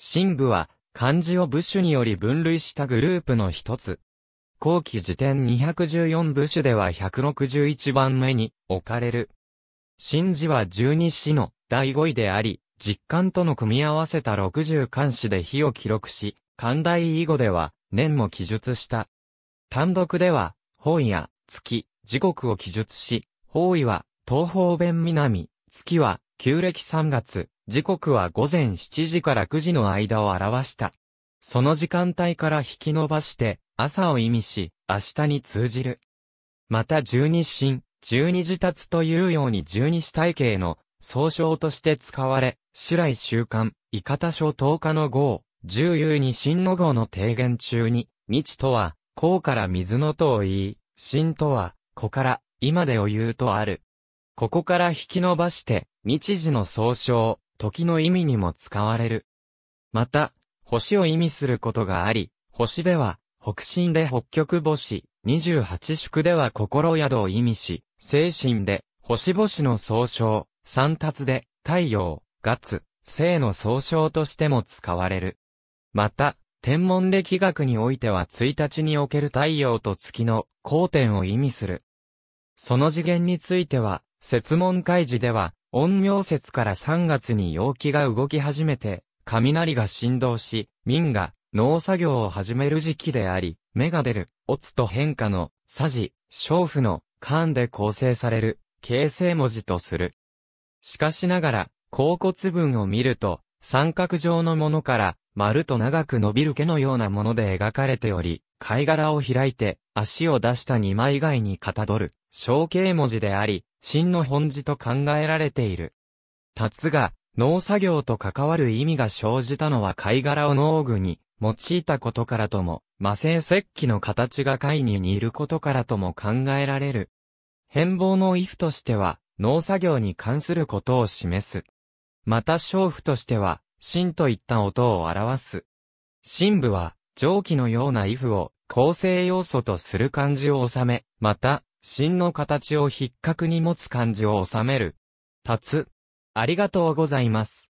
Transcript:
神部は、漢字を部首により分類したグループの一つ。後期辞典214部首では161番目に置かれる。神字は12詩の第5位であり、実感との組み合わせた60漢詩で日を記録し、漢代以後では年も記述した。単独では、方位や月、時刻を記述し、方位は東方弁南、月は旧暦3月、時刻は午前7時から9時の間を表した。その時間帯から引き伸ばして、朝を意味し、明日に通じる。また十二神、十二時達というように十二支体系の総称として使われ、主来週刊、イカタ書10日の号、十有二神の号の提言中に、日とは、甲から水のとを言い、神とは、子から、今でを言うとある。ここから引き伸ばして、日時の総称、時の意味にも使われる。また、星を意味することがあり、星では、北進で北極星、二十八宿では心宿を意味し、精神で、星々の総称、三達で、太陽、月、星の総称としても使われる。また、天文歴学においては1日における太陽と月の交点を意味する。その次元については、説問開示では、陰陽節から3月に陽気が動き始めて、雷が振動し、民が農作業を始める時期であり、芽が出る、オツと変化の、さじ、小婦の、間で構成される、形成文字とする。しかしながら、甲骨文を見ると、三角状のものから、丸と長く伸びる毛のようなもので描かれており、貝殻を開いて、足を出した二枚貝にかたどる、小形文字であり、真の本寺と考えられている。達が、農作業と関わる意味が生じたのは貝殻を農具に用いたことからとも、魔性石器の形が貝に似ることからとも考えられる。変貌の衣服としては、農作業に関することを示す。また娼婦としては、真といった音を表す。真部は、蒸気のような衣服を構成要素とする漢字を収め、また、真の形を筆格に持つ漢字を収める。立つ。ありがとうございます。